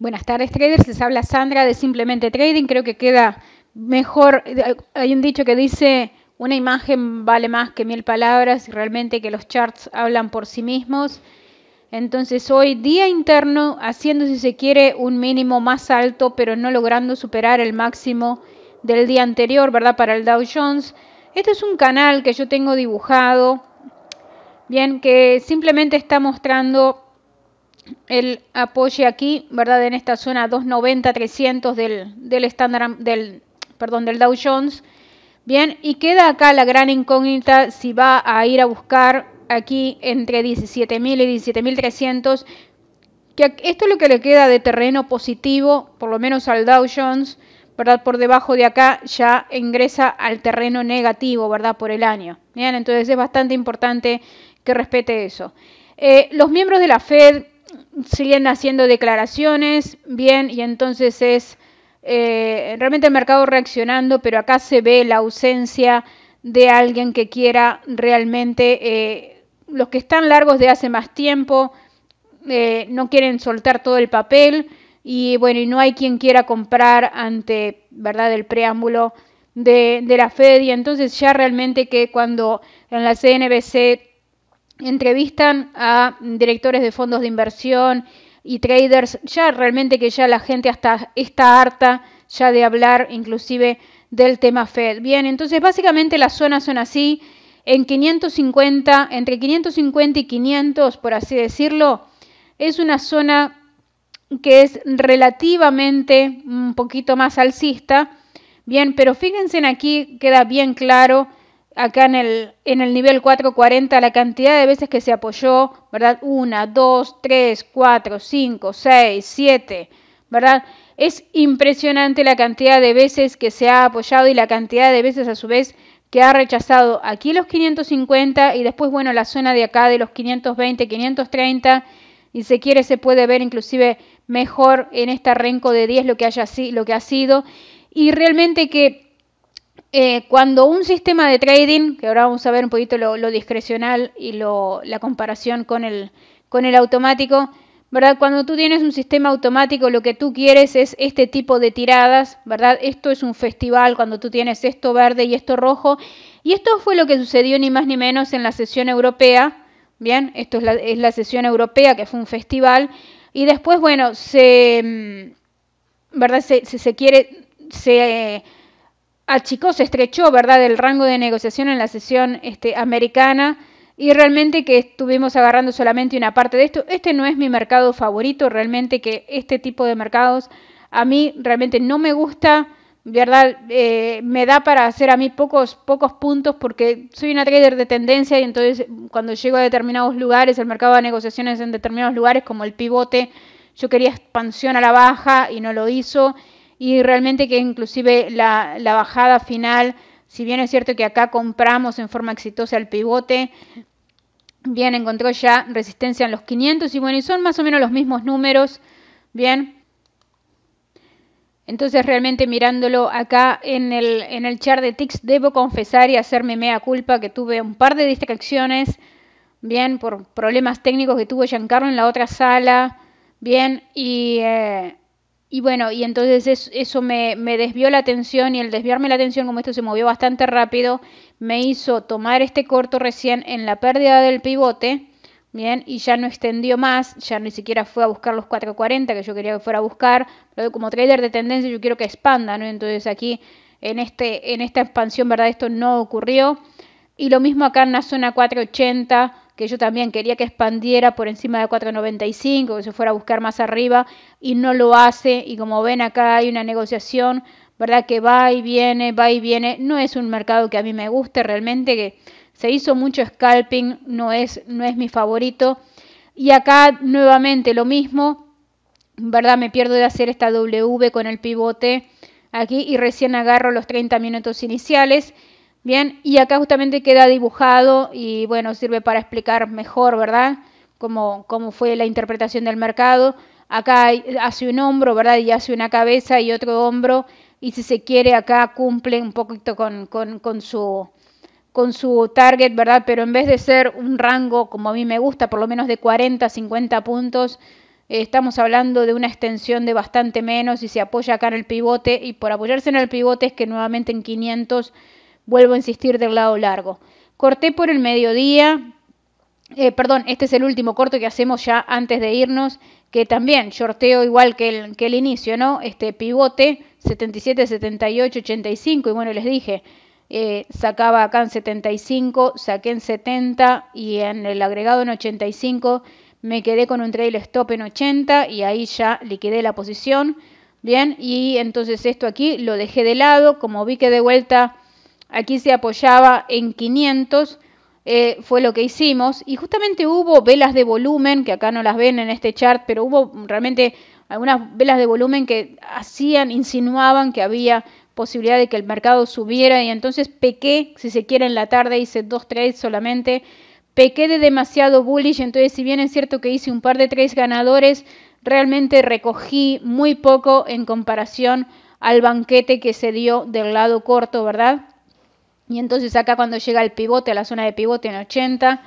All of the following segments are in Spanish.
Buenas tardes, traders. Les habla Sandra de Simplemente Trading. Creo que queda mejor. Hay un dicho que dice: una imagen vale más que mil palabras. Y realmente que los charts hablan por sí mismos. Entonces, hoy día interno, haciendo si se quiere un mínimo más alto, pero no logrando superar el máximo del día anterior, ¿verdad? Para el Dow Jones. Este es un canal que yo tengo dibujado. Bien, que simplemente está mostrando el apoye aquí, ¿verdad? En esta zona 290-300 del, del, del, perdón, del Dow Jones. Bien, y queda acá la gran incógnita si va a ir a buscar aquí entre 17.000 y 17.300. Que esto es lo que le queda de terreno positivo, por lo menos al Dow Jones, ¿verdad? Por debajo de acá ya ingresa al terreno negativo, ¿verdad? Por el año. Bien, entonces es bastante importante que respete eso. Eh, los miembros de la Fed siguen haciendo declaraciones, bien, y entonces es eh, realmente el mercado reaccionando, pero acá se ve la ausencia de alguien que quiera realmente, eh, los que están largos de hace más tiempo, eh, no quieren soltar todo el papel y bueno, y no hay quien quiera comprar ante, ¿verdad?, el preámbulo de, de la Fed y entonces ya realmente que cuando en la CNBC entrevistan a directores de fondos de inversión y traders, ya realmente que ya la gente hasta está harta ya de hablar inclusive del tema Fed. Bien, entonces básicamente las zonas son así, en 550, entre 550 y 500, por así decirlo, es una zona que es relativamente un poquito más alcista. Bien, pero fíjense en aquí, queda bien claro acá en el, en el nivel 440 la cantidad de veces que se apoyó, ¿verdad? una dos tres cuatro cinco seis siete ¿verdad? Es impresionante la cantidad de veces que se ha apoyado y la cantidad de veces a su vez que ha rechazado aquí los 550 y después, bueno, la zona de acá de los 520, 530 y se quiere se puede ver inclusive mejor en este renco de 10 lo que, haya, lo que ha sido y realmente que eh, cuando un sistema de trading, que ahora vamos a ver un poquito lo, discrecional y la comparación con el, automático, ¿verdad? Cuando tú tienes un sistema automático, lo que tú quieres es este tipo de tiradas, ¿verdad? Esto es un festival cuando tú tienes esto verde y esto rojo. Y esto fue lo que sucedió ni más ni menos en la sesión europea, ¿bien? Esto es la, sesión europea, que fue un festival. Y después, bueno, se, mm, ¿verdad? Se, quiere, se eh, achicó, se estrechó, ¿verdad?, el rango de negociación en la sesión este, americana y realmente que estuvimos agarrando solamente una parte de esto. Este no es mi mercado favorito, realmente que este tipo de mercados a mí realmente no me gusta, ¿verdad? Eh, me da para hacer a mí pocos, pocos puntos porque soy una trader de tendencia y entonces cuando llego a determinados lugares, el mercado de negociaciones en determinados lugares como el pivote, yo quería expansión a la baja y no lo hizo y realmente que inclusive la, bajada final, si bien es cierto que acá compramos en forma exitosa el pivote, bien encontró ya resistencia en los 500 y bueno, y son más o menos los mismos números, bien. Entonces realmente mirándolo acá en el, en el chart de TICS debo confesar y hacerme mea culpa que tuve un par de distracciones, bien, por problemas técnicos que tuvo Giancarlo en la otra sala, bien, y... Eh, y bueno, y entonces eso me, desvió la atención y el desviarme la atención, como esto se movió bastante rápido, me hizo tomar este corto recién en la pérdida del pivote, bien, y ya no extendió más, ya ni siquiera fue a buscar los 440 que yo quería que fuera a buscar, pero como trader de tendencia yo quiero que expanda, ¿no? Entonces aquí en, este, en esta expansión, ¿verdad? Esto no ocurrió. Y lo mismo acá en la zona 480 que yo también quería que expandiera por encima de 4.95, que se fuera a buscar más arriba y no lo hace. Y como ven acá hay una negociación, ¿verdad? Que va y viene, va y viene. No es un mercado que a mí me guste realmente, que se hizo mucho scalping, no es, no es mi favorito. Y acá nuevamente lo mismo, ¿verdad? Me pierdo de hacer esta W con el pivote aquí y recién agarro los 30 minutos iniciales Bien, y acá justamente queda dibujado y bueno, sirve para explicar mejor, ¿verdad? Cómo, cómo fue la interpretación del mercado. Acá hace un hombro, ¿verdad? Y hace una cabeza y otro hombro. Y si se quiere, acá cumple un poquito con, con, su con su target, ¿verdad? Pero en vez de ser un rango, como a mí me gusta, por lo menos de 40, 50 puntos, eh, estamos hablando de una extensión de bastante menos y se apoya acá en el pivote y por apoyarse en el pivote es que nuevamente en 500 vuelvo a insistir del lado largo. Corté por el mediodía, eh, perdón, este es el último corto que hacemos ya antes de irnos, que también shorteo igual que el, que el inicio, ¿no? Este pivote 77, 78, 85, y bueno, les dije, eh, sacaba acá en 75, saqué en 70 y en el agregado en 85 me quedé con un trail stop en 80 y ahí ya liquidé la posición. Bien, y entonces esto aquí lo dejé de lado, como vi que de vuelta aquí se apoyaba en 500, eh, fue lo que hicimos. Y justamente hubo velas de volumen, que acá no las ven en este chart, pero hubo realmente algunas velas de volumen que hacían, insinuaban que había posibilidad de que el mercado subiera y entonces pequé, si se quiere, en la tarde hice dos trades solamente, pequé de demasiado bullish, entonces si bien es cierto que hice un par de trades ganadores, realmente recogí muy poco en comparación al banquete que se dio del lado corto, ¿verdad? Y entonces acá cuando llega el pivote, a la zona de pivote en 80,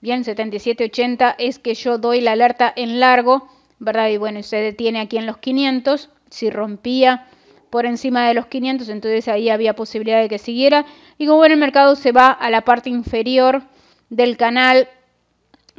bien, 77-80, es que yo doy la alerta en largo, ¿verdad? Y bueno, se detiene aquí en los 500, si rompía por encima de los 500, entonces ahí había posibilidad de que siguiera. Y como en el mercado se va a la parte inferior del canal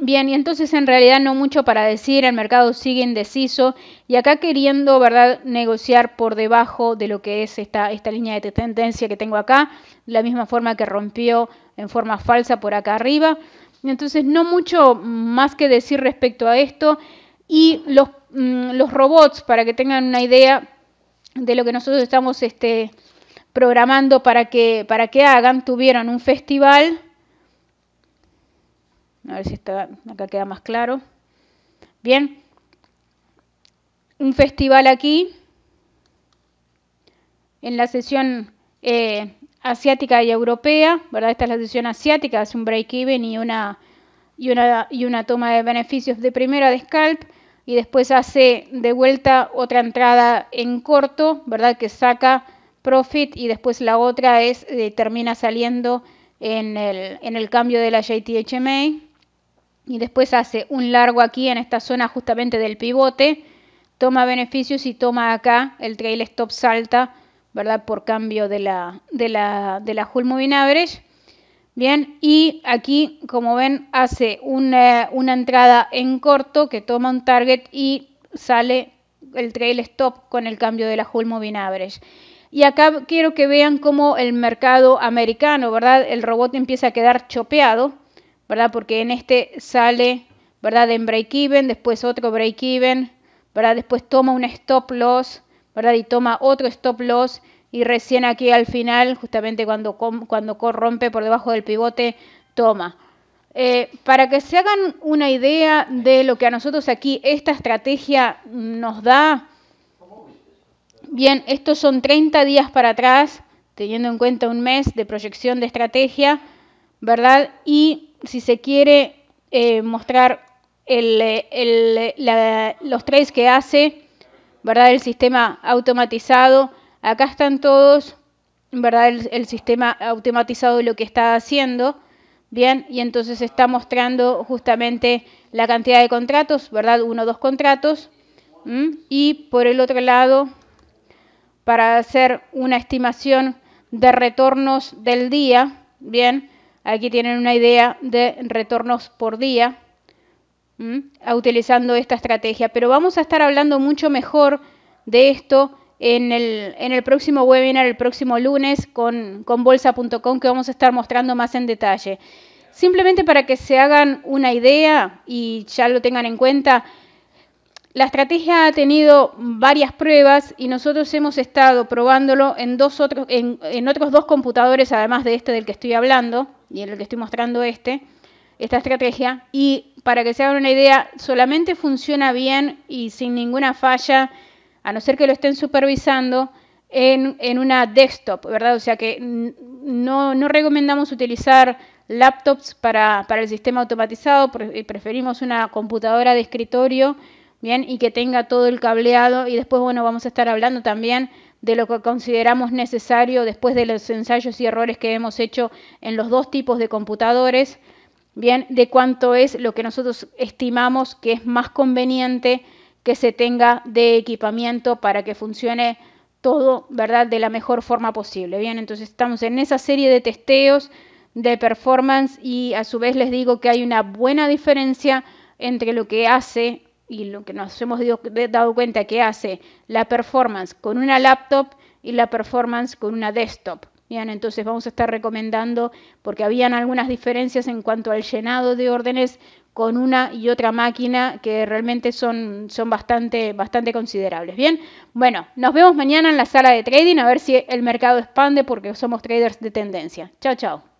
Bien, y entonces en realidad no mucho para decir, el mercado sigue indeciso y acá queriendo, ¿verdad?, negociar por debajo de lo que es esta, esta línea de tendencia que tengo acá, la misma forma que rompió en forma falsa por acá arriba. Entonces, no mucho más que decir respecto a esto y los, mm, los robots, para que tengan una idea de lo que nosotros estamos este, programando para que, para que hagan, tuvieron un festival a ver si está, acá queda más claro. Bien. Un festival aquí. En la sesión eh, asiática y europea, ¿verdad? Esta es la sesión asiática, hace un break-even y una, y, una, toma de beneficios de primera de scalp y después hace de vuelta otra entrada en corto, ¿verdad? Que saca profit y después la otra es eh, termina saliendo en el, en el cambio de la JTHMA y después hace un largo aquí en esta zona justamente del pivote, toma beneficios y toma acá el trail stop salta, ¿verdad? Por cambio de la, de la, de la Moving Average. Bien, y aquí, como ven, hace eh, una, entrada en corto que toma un target y sale el trail stop con el cambio de la Hull Moving Average. Y acá quiero que vean cómo el mercado americano, ¿verdad? El robot empieza a quedar chopeado ¿verdad? Porque en este sale, ¿verdad? En break-even, después otro break-even, ¿verdad? Después toma un stop loss, ¿verdad? Y toma otro stop loss y recién aquí al final, justamente cuando, cuando corrompe por debajo del pivote, toma. Eh, para que se hagan una idea de lo que a nosotros aquí esta estrategia nos da, bien, estos son 30 días para atrás, teniendo en cuenta un mes de proyección de estrategia, ¿verdad? Y si se quiere eh, mostrar el, los trades que hace, ¿verdad? El sistema automatizado. Acá están todos, ¿verdad? El, sistema automatizado de lo que está haciendo. Bien, y entonces está mostrando justamente la cantidad de contratos, ¿verdad? Uno, dos contratos. Y por el otro lado, para hacer una estimación de retornos del día, bien, Aquí tienen una idea de retornos por día ah, utilizando esta estrategia. Pero vamos a estar hablando mucho mejor de esto en el, próximo webinar, el próximo lunes, con, con bolsa.com, que vamos a estar mostrando más en detalle. Simplemente para que se hagan una idea y ya lo tengan en cuenta, la estrategia ha tenido varias pruebas y nosotros hemos estado probándolo en, dos otros, en, otros dos computadores, además de este del que estoy hablando y en el que estoy mostrando este, esta estrategia. Y para que se hagan una idea, solamente funciona bien y sin ninguna falla, a no ser que lo estén supervisando, en, una desktop, ¿verdad? O sea que no, recomendamos utilizar laptops para, para el sistema automatizado, preferimos una computadora de escritorio bien, y que tenga todo el cableado y después, bueno, vamos a estar hablando también de lo que consideramos necesario después de los ensayos y errores que hemos hecho en los dos tipos de computadores, bien, de cuánto es lo que nosotros estimamos que es más conveniente que se tenga de equipamiento para que funcione todo, ¿verdad?, de la mejor forma posible. Bien, entonces estamos en esa serie de testeos de performance y a su vez les digo que hay una buena diferencia entre lo que hace y lo que nos hemos dado cuenta que hace la performance con una laptop y la performance con una desktop. Bien, entonces vamos a estar recomendando, porque habían algunas diferencias en cuanto al llenado de órdenes con una y otra máquina que realmente son, son bastante, bastante considerables. Bien, bueno, nos vemos mañana en la sala de trading a ver si el mercado expande porque somos traders de tendencia. Chao, chao.